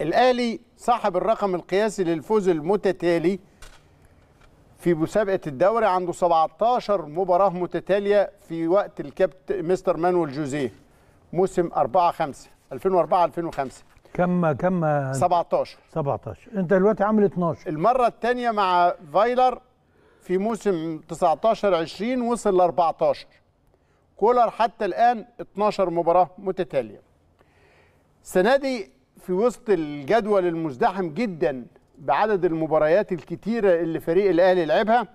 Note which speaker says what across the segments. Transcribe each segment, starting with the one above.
Speaker 1: الأهلي صاحب الرقم القياسي للفوز المتتالي في مسابقة الدوري عنده 17 مباراة متتالية في وقت الكابت مستر مانويل جوزيه موسم 4 5 2004 2005 كم
Speaker 2: كم 17 17 انت دلوقتي عامل 12 المرة
Speaker 1: الثانية مع فايلر في موسم 19 20 وصل ل 14 كولر حتى الآن 12 مباراة متتالية السنة دي في وسط الجدول المزدحم جدا بعدد المباريات الكتيرة اللي فريق الأهلي لعبها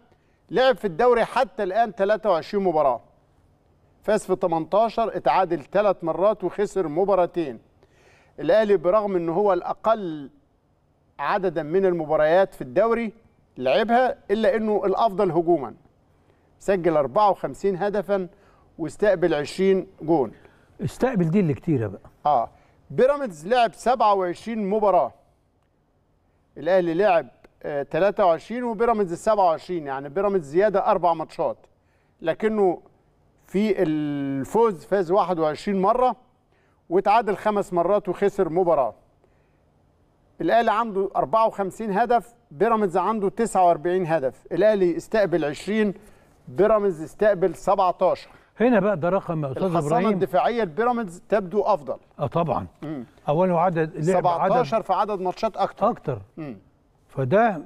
Speaker 1: لعب في الدوري حتى الآن 23 مباراة فاز في 18 اتعادل ثلاث مرات وخسر مباراتين الأهلي برغم أنه هو الأقل عددا من المباريات في الدوري لعبها إلا أنه الأفضل هجوما سجل 54 هدفا واستقبل 20 جون استقبل دي اللي كتيرة بقى اه بيراميدز لعب 27 مباراه الاهلي لعب 23 آه، وبيراميدز 27 يعني بيراميدز زياده اربع ماتشات لكنه في الفوز فاز 21 مره وتعادل خمس مرات وخسر مباراه الاهلي عنده 54 هدف بيراميدز عنده 49 هدف الاهلي استقبل 20 بيراميدز استقبل 17 هنا بقى ده رقم يا استاذ ابراهيم الحصانه الدفاعيه لبيراميدز تبدو افضل
Speaker 2: اه طبعا اولا عدد 17 عدد في عدد ماتشات اكتر اكتر مم. فده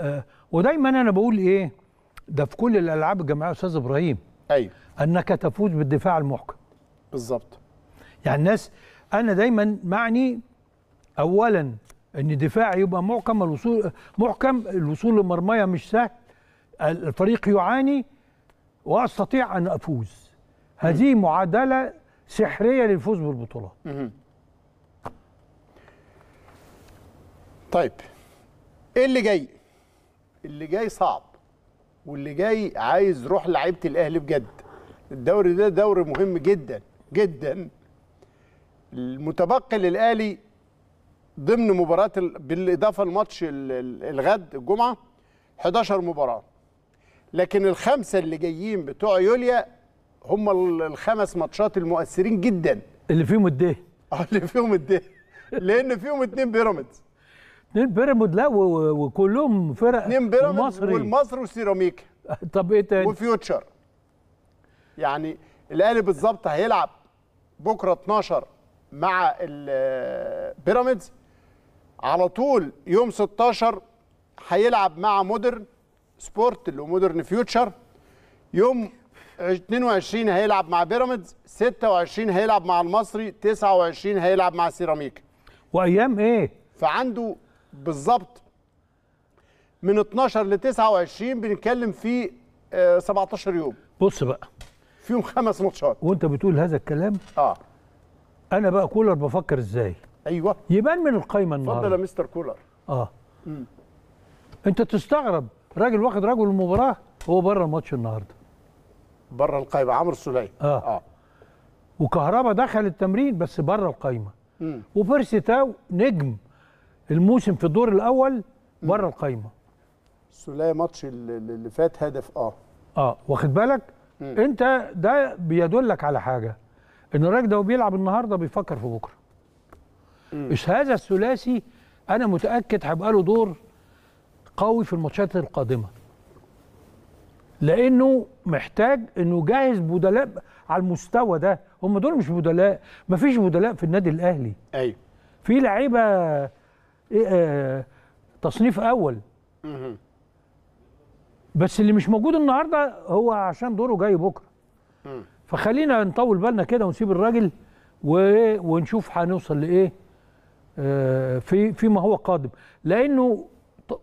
Speaker 2: آه ودايما انا بقول ايه ده في كل الالعاب الجماعيه يا استاذ ابراهيم ايوه انك تفوز بالدفاع المحكم بالظبط يعني الناس انا دايما معني اولا ان دفاع يبقى محكم الوصول محكم الوصول لمرمايه مش سهل الفريق يعاني واستطيع ان افوز هذه معادله سحريه للفوز بالبطولات
Speaker 1: طيب ايه اللي جاي اللي جاي صعب واللي جاي عايز روح لعيبه الاهلي بجد الدوري ده دوري مهم جدا جدا المتبقي للاهلي ضمن مباراه بالاضافه لماتش الغد الجمعه 11 مباراه لكن الخمسه اللي جايين بتوع يوليا هم الخمس ماتشات المؤثرين جدا اللي فيهم الديه اه اللي فيهم الديه لان فيهم اتنين بيراميدز اتنين بيراميدز لا وكلهم فرق اتنين بيراميدز والمصري وسيراميكا طب ايه تاني وفيوتشر يعني الاهلي بالظبط هيلعب بكره 12 مع البيراميدز على طول يوم 16 هيلعب مع مودرن سبورت اللي هو مودرن فيوتشر يوم 22 هيلعب مع بيراميدز 26 هيلعب مع المصري 29 هيلعب مع سيراميكا وايام ايه فعنده بالظبط من 12 ل 29
Speaker 2: بنتكلم في 17 آه، يوم بص بقى فيهم خمس ماتشات وانت بتقول هذا الكلام اه انا بقى كولر بفكر ازاي ايوه يبان من القايمه النهارده اتفضل يا مستر كولر اه مم. انت تستغرب الراجل واخد رجل المباراه هو بره الماتش النهارده
Speaker 1: بره القايمه عمرو السليم
Speaker 2: اه اه وكهربا دخل التمرين بس بره القايمه وفيرس تاو نجم الموسم في الدور الاول بره القايمه سلية ماتش
Speaker 1: اللي فات هدف اه
Speaker 2: اه واخد بالك مم. انت ده بيدلك على حاجه ان الراجل ده بيلعب النهارده بيفكر في بكره مش هذا الثلاثي انا متاكد هيبقى له دور قوي في الماتشات القادمه لانه محتاج انه يجهز بدلاء على المستوى ده هم دول مش بدلاء مفيش بدلاء في النادي الاهلي ايوه في لعيبه إيه آه تصنيف اول مه. بس اللي مش موجود النهارده هو عشان دوره جاي بكره مه. فخلينا نطول بالنا كده ونسيب الراجل ونشوف هنوصل لايه آه في فيما هو قادم لانه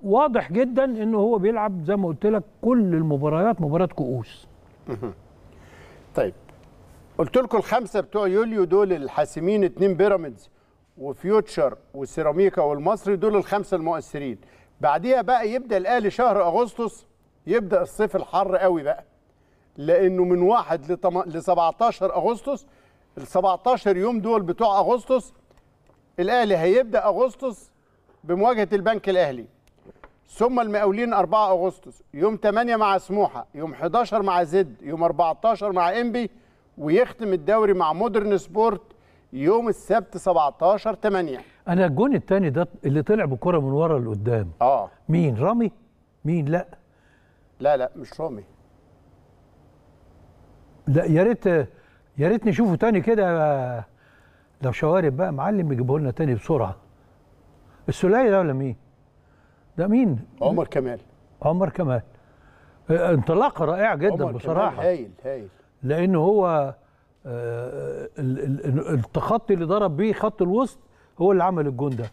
Speaker 2: واضح جدا انه هو بيلعب زي ما قلت لك كل المباريات مباراه كؤوس طيب
Speaker 1: قلت لكم الخمسه بتوع يوليو دول الحاسمين اتنين بيراميدز وفيوتشر وسيراميكا والمصري دول الخمسه المؤثرين بعديها بقى يبدا الاهلي شهر اغسطس يبدا الصيف الحر قوي بقى لانه من واحد ل 17 اغسطس ال 17 يوم دول بتوع اغسطس الاهلي هيبدا اغسطس بمواجهه البنك الاهلي ثم المقاولين 4 اغسطس يوم 8 مع سموحه يوم 11 مع زد يوم 14 مع انبي ويختم الدوري مع مودرن سبورت يوم السبت 17 8
Speaker 2: انا الجون الثاني ده اللي طلع بكره من ورا لقدام اه مين رامي مين لا
Speaker 1: لا لا مش رامي
Speaker 2: لا يا ريت يا ريت نشوفه تاني كده لو شوارب بقى معلم يجيبه لنا تاني بسرعه السلاي ده ولا مين ده مين؟ عمر كمال عمر كمال آه، انطلاقه رائعه جدا عمر بصراحه كمال هايل هايل لان هو آه، التخطي اللي ضرب بيه خط الوسط هو اللي عمل الجون ده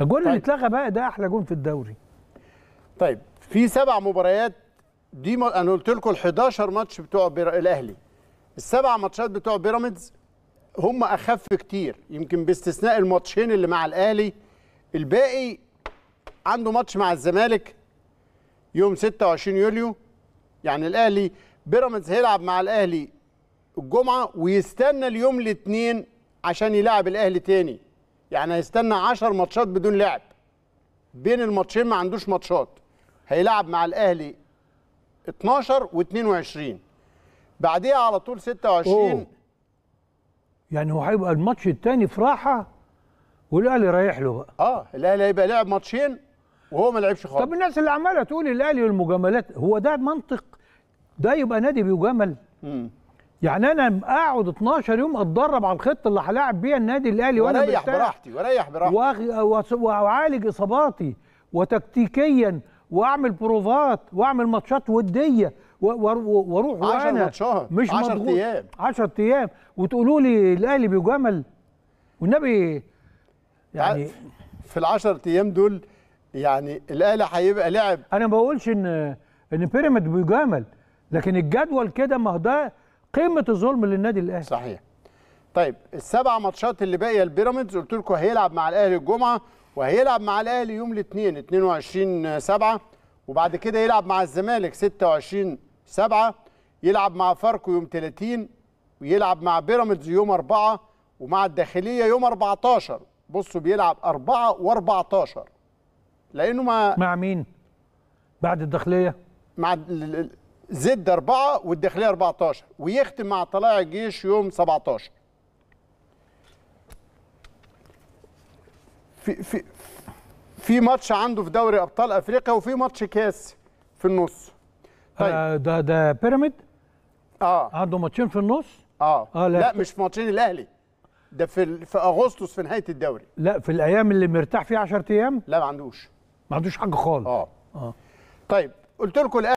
Speaker 2: الجون طيب. اللي اتلغى بقى ده احلى جون في الدوري
Speaker 1: طيب في سبع مباريات دي م... انا قلت لكم ال 11 ماتش بتوع بير... الاهلي السبع ماتشات بتوع بيراميدز هم اخف كتير يمكن باستثناء الماتشين اللي مع الاهلي الباقي عنده ماتش مع الزمالك يوم 26 يوليو يعني الاهلي بيراميدز هيلعب مع الاهلي الجمعه ويستنى اليوم الاثنين عشان يلعب الاهلي تاني يعني هيستنى 10 ماتشات بدون لعب بين الماتشين ما عندوش ماتشات هيلعب مع الاهلي 12 و22 بعديها على طول 26 أوه.
Speaker 2: يعني هو هيبقى الماتش الثاني في راحه والاهلي رايح له بقى اه الاهلي هيبقى لعب ماتشين وهو ما لعبش خالص طب الناس اللي عماله تقول الاهلي والمجاملات هو ده منطق ده يبقى نادي بيجامل امم يعني انا اقعد 12 يوم اتدرب على الخطه اللي هلاعب بيها النادي الاهلي وانا بريح براحتي وريح براحتي واعالج اصاباتي وتكتيكيا واعمل بروفات واعمل ماتشات وديه واروح وانا ماتشات مش 10 ايام 10 ايام وتقولوا لي الاهلي بيجامل والنبي يعني في العشر ايام دول يعني الاهلي هيبقى لعب انا ما بقولش ان ان بيراميد بيجامل لكن الجدول كده ما هو ده قمه الظلم للنادي الاهلي صحيح طيب السبع ماتشات اللي باقيه
Speaker 1: لبيراميدز قلت لكم هيلعب مع الاهلي الجمعه وهيلعب مع الاهلي يوم الاثنين 22 7 وبعد كده يلعب مع الزمالك 26 7 يلعب مع فاركو يوم 30 ويلعب مع بيراميدز يوم 4 ومع الداخليه يوم 14 بصوا بيلعب 4 و14 لانه ما مع مين؟ بعد الداخليه؟ مع زد 4 والداخليه 14 ويختم مع طلائع الجيش يوم 17 في في في ماتش عنده في دوري ابطال افريقيا وفي ماتش كاس في النص طيب آه ده ده بيراميد اه عنده ماتشين في النص اه اه لا, لا مش ماتشين الاهلي ده في في اغسطس في نهايه الدوري
Speaker 2: لا في الايام اللي مرتاح فيها 10 ايام لا ما عندوش ما عندوش حاجه خالص اه اه
Speaker 1: طيب قلت لكم